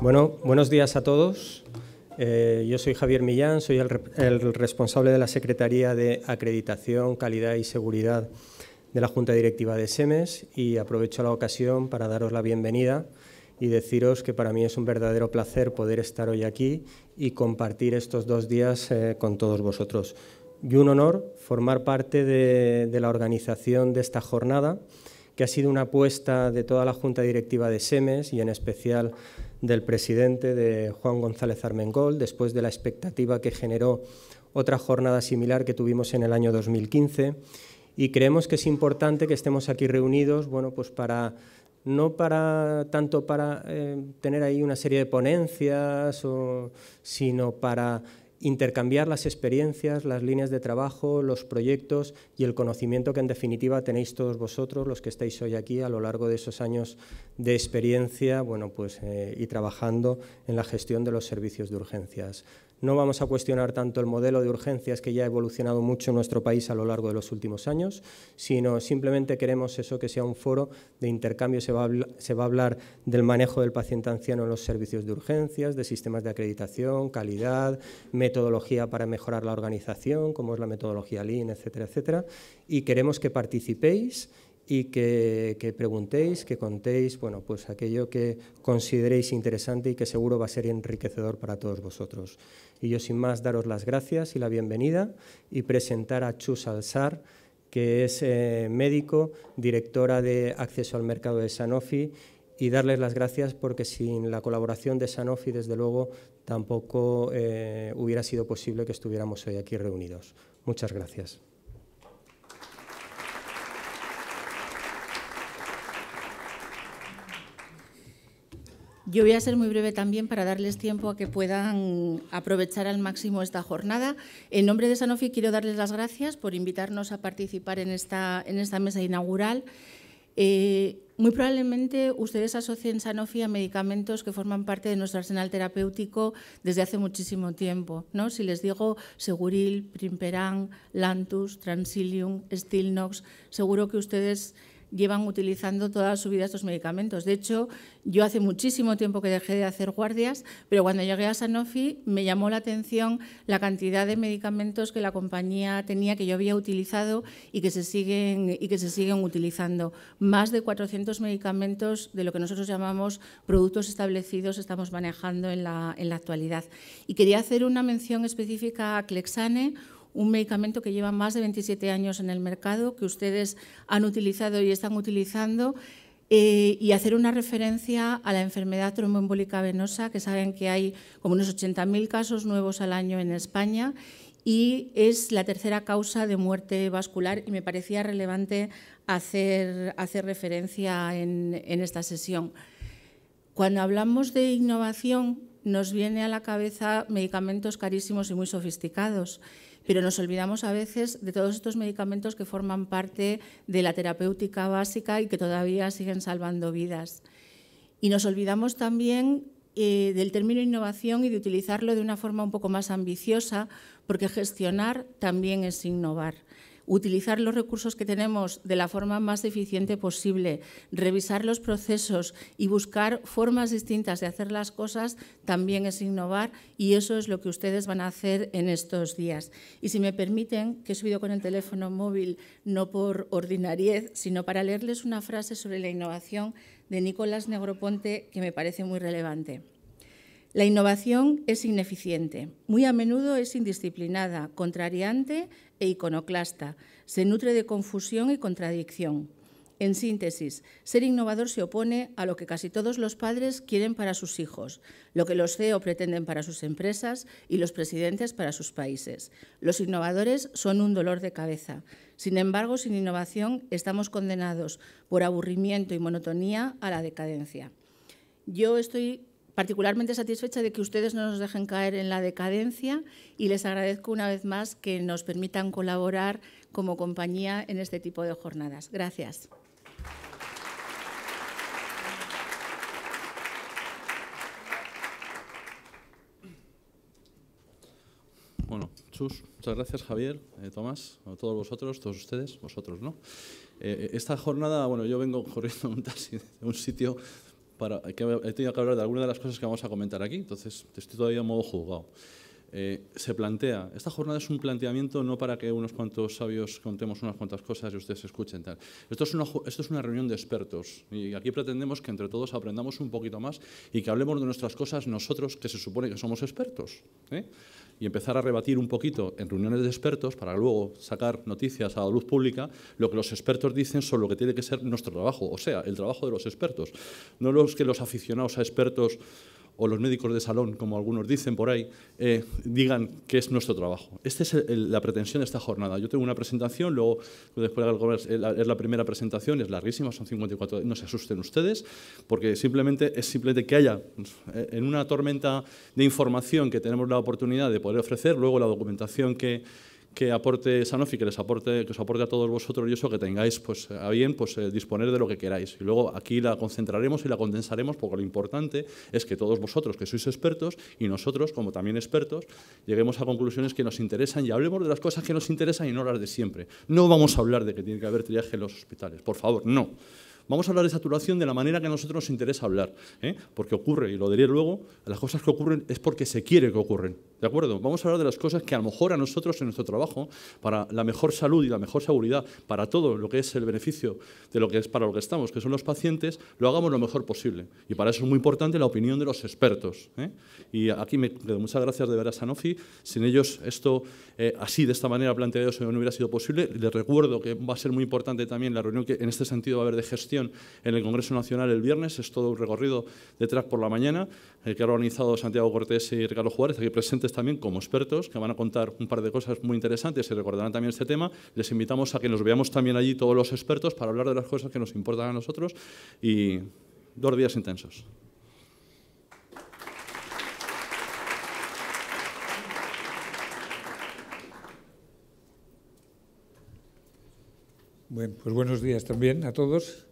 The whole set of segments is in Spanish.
buenos días a todos. Eh, yo soy Javier Millán, soy el, responsable de la Secretaría de Acreditación, Calidad y Seguridad de la Junta Directiva de SEMES y aprovecho la ocasión para daros la bienvenida y deciros que para mí es un verdadero placer poder estar hoy aquí y compartir estos dos días eh, con todos vosotros. Y un honor formar parte de la organización de esta jornada que ha sido una apuesta de toda la Junta Directiva de SEMES y en especial del presidente de Juan González Armengol, después de la expectativa que generó otra jornada similar que tuvimos en el año 2015. Y creemos que es importante que estemos aquí reunidos, bueno, pues para no para tanto para eh, tener ahí una serie de ponencias, sino para intercambiar las experiencias, las líneas de trabajo, los proyectos y el conocimiento que en definitiva tenéis todos vosotros, los que estáis hoy aquí a lo largo de esos años de experiencia bueno, pues, eh, y trabajando en la gestión de los servicios de urgencias. No vamos a cuestionar tanto el modelo de urgencias que ya ha evolucionado mucho en nuestro país a lo largo de los últimos años, sino simplemente queremos eso que sea un foro de intercambio. Se va, a, hablar del manejo del paciente anciano en los servicios de urgencias, de sistemas de acreditación, calidad, metodología para mejorar la organización, como es la metodología Lean, etcétera, etcétera. Y queremos que participéis y que, preguntéis, que contéis, bueno, pues aquello que consideréis interesante y que seguro va a ser enriquecedor para todos vosotros. Y yo sin más daros las gracias y la bienvenida y presentar a Chus Alzar, que es eh, médico, directora de acceso al mercado de Sanofi y darles las gracias porque sin la colaboración de Sanofi, desde luego, tampoco eh, hubiera sido posible que estuviéramos hoy aquí reunidos. Muchas gracias. Yo voy a ser muy breve también para darles tiempo a que puedan aprovechar al máximo esta jornada. En nombre de Sanofi quiero darles las gracias por invitarnos a participar en esta, en esta mesa inaugural. Eh, muy probablemente ustedes asocien Sanofi a medicamentos que forman parte de nuestro arsenal terapéutico desde hace muchísimo tiempo. ¿no? Si les digo Seguril, Primperan, Lantus, Transilium, Stilnox, seguro que ustedes llevan utilizando toda su vida estos medicamentos. De hecho, yo hace muchísimo tiempo que dejé de hacer guardias, pero cuando llegué a Sanofi me llamó la atención la cantidad de medicamentos que la compañía tenía que yo había utilizado y que se siguen y que se siguen utilizando. Más de 400 medicamentos de lo que nosotros llamamos productos establecidos estamos manejando en la, en la actualidad. Y quería hacer una mención específica a Clexane, un medicamento que lleva más de 27 años en el mercado, que ustedes han utilizado y están utilizando, eh, y hacer una referencia a la enfermedad tromboembólica venosa, que saben que hay como unos 80.000 casos nuevos al año en España y es la tercera causa de muerte vascular y me parecía relevante hacer, hacer referencia en, en esta sesión. Cuando hablamos de innovación nos viene a la cabeza medicamentos carísimos y muy sofisticados, pero nos olvidamos a veces de todos estos medicamentos que forman parte de la terapéutica básica y que todavía siguen salvando vidas. Y nos olvidamos también eh, del término innovación y de utilizarlo de una forma un poco más ambiciosa, porque gestionar también es innovar utilizar los recursos que tenemos de la forma más eficiente posible, revisar los procesos y buscar formas distintas de hacer las cosas también es innovar y eso es lo que ustedes van a hacer en estos días. Y si me permiten, que he subido con el teléfono móvil no por ordinariez, sino para leerles una frase sobre la innovación de Nicolás Negroponte que me parece muy relevante. La innovación es ineficiente, muy a menudo es indisciplinada, contrariante e iconoclasta. Se nutre de confusión y contradicción. En síntesis, ser innovador se opone a lo que casi todos los padres quieren para sus hijos, lo que los CEO pretenden para sus empresas y los presidentes para sus países. Los innovadores son un dolor de cabeza. Sin embargo, sin innovación estamos condenados por aburrimiento y monotonía a la decadencia. Yo estoy particularmente satisfecha de que ustedes no nos dejen caer en la decadencia y les agradezco una vez más que nos permitan colaborar como compañía en este tipo de jornadas. Gracias. Bueno, Chus, muchas gracias Javier, eh, Tomás, a todos vosotros, todos ustedes, vosotros, ¿no? Eh, esta jornada, bueno, yo vengo corriendo un taxi de un sitio para, que he tenido que hablar de algunas de las cosas que vamos a comentar aquí, entonces estoy todavía en modo juzgado. Eh, se plantea, esta jornada es un planteamiento no para que unos cuantos sabios contemos unas cuantas cosas y ustedes escuchen tal. Esto es, una, esto es una reunión de expertos y aquí pretendemos que entre todos aprendamos un poquito más y que hablemos de nuestras cosas nosotros que se supone que somos expertos. ¿eh? Y empezar a rebatir un poquito en reuniones de expertos para luego sacar noticias a la luz pública lo que los expertos dicen sobre lo que tiene que ser nuestro trabajo, o sea, el trabajo de los expertos, no los que los aficionados a expertos o los médicos de salón, como algunos dicen por ahí, eh, digan que es nuestro trabajo. Esta es la pretensión de esta jornada. Yo tengo una presentación, luego después es la, primera presentación, es larguísima, son 54, no se asusten ustedes, porque simplemente es simplemente que haya pues, eh, en una tormenta de información que tenemos la oportunidad de poder ofrecer, luego la documentación que que aporte Sanofi, que les aporte, que os aporte a todos vosotros y eso que tengáis pues a bien pues eh, disponer de lo que queráis. Y luego aquí la concentraremos y la condensaremos porque lo importante es que todos vosotros que sois expertos y nosotros como también expertos lleguemos a conclusiones que nos interesan y hablemos de las cosas que nos interesan y no las de siempre. No vamos a hablar de que tiene que haber triaje en los hospitales, por favor, no. Vamos a hablar de saturación de la manera que a nosotros nos interesa hablar, ¿eh? porque ocurre, y lo diré luego, las cosas que ocurren es porque se quiere que ocurren. ¿De acuerdo? Vamos a hablar de las cosas que a lo mejor a nosotros en nuestro trabajo, para la mejor salud y la mejor seguridad, para todo lo que es el beneficio de lo que es para lo que estamos, que son los pacientes, lo hagamos lo mejor posible. Y para eso es muy importante la opinión de los expertos. ¿eh? Y aquí me quedo. Muchas gracias de ver a Sanofi. Sin ellos esto eh, así, de esta manera planteado, no hubiera sido posible. Les recuerdo que va a ser muy importante también la reunión que en este sentido va a haber de gestión en el Congreso Nacional el viernes. Es todo un recorrido detrás por la mañana el eh, que ha organizado Santiago Cortés y Ricardo Juárez, aquí presentes también como expertos, que van a contar un par de cosas muy interesantes y recordarán también este tema. Les invitamos a que nos veamos también allí todos los expertos para hablar de las cosas que nos importan a nosotros y dos días intensos. Bueno, pues buenos días también a todos.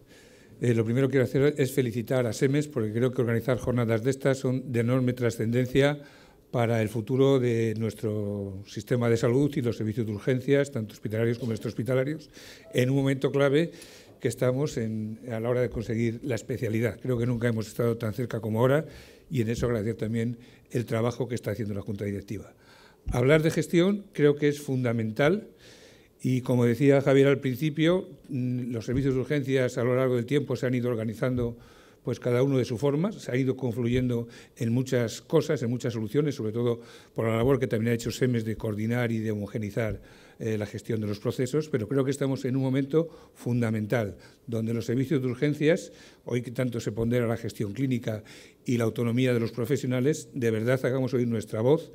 Eh, lo primero que quiero hacer es felicitar a SEMES porque creo que organizar jornadas de estas son de enorme trascendencia para el futuro de nuestro sistema de salud y los servicios de urgencias, tanto hospitalarios como extrahospitalarios, en un momento clave que estamos a la hora de conseguir la especialidad. Creo que nunca hemos estado tan cerca como ahora y en eso agradecer también el trabajo que está haciendo la Junta Directiva. Hablar de gestión creo que es fundamental y como decía Javier al principio, mm, los servicios de urgencias a lo largo del tiempo se han ido organizando pues cada uno de su forma, se ha ido confluyendo en muchas cosas, en muchas soluciones, sobre todo por la labor que también ha hecho SEMES de coordinar y de homogenizar eh, la gestión de los procesos, pero creo que estamos en un momento fundamental, donde los servicios de urgencias, hoy que tanto se pondera la gestión clínica y la autonomía de los profesionales, de verdad hagamos oír nuestra voz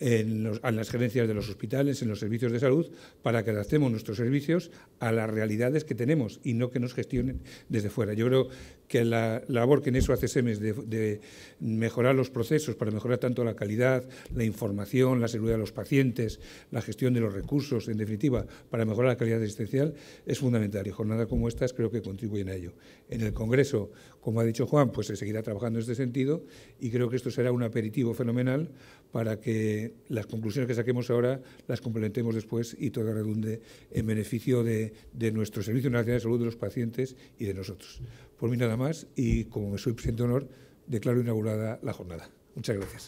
en, las gerencias de los hospitales, en los servicios de salud, para que adaptemos nuestros servicios a las realidades que tenemos y no que nos gestionen desde fuera. Yo creo que la, labor que en eso hace SEMES de, de, mejorar los procesos para mejorar tanto la calidad, la información, la seguridad de los pacientes, la gestión de los recursos, en definitiva, para mejorar la calidad asistencial, es fundamental y jornadas como estas creo que contribuyen a ello. En el Congreso, como ha dicho Juan, pues se seguirá trabajando en este sentido y creo que esto será un aperitivo fenomenal para que las conclusiones que saquemos ahora las complementemos después y todo redunde en beneficio de, de nuestro Servicio Nacional de Salud, de los pacientes y de nosotros. Por mí nada más y como me soy presidente de honor, declaro inaugurada la jornada. Muchas gracias.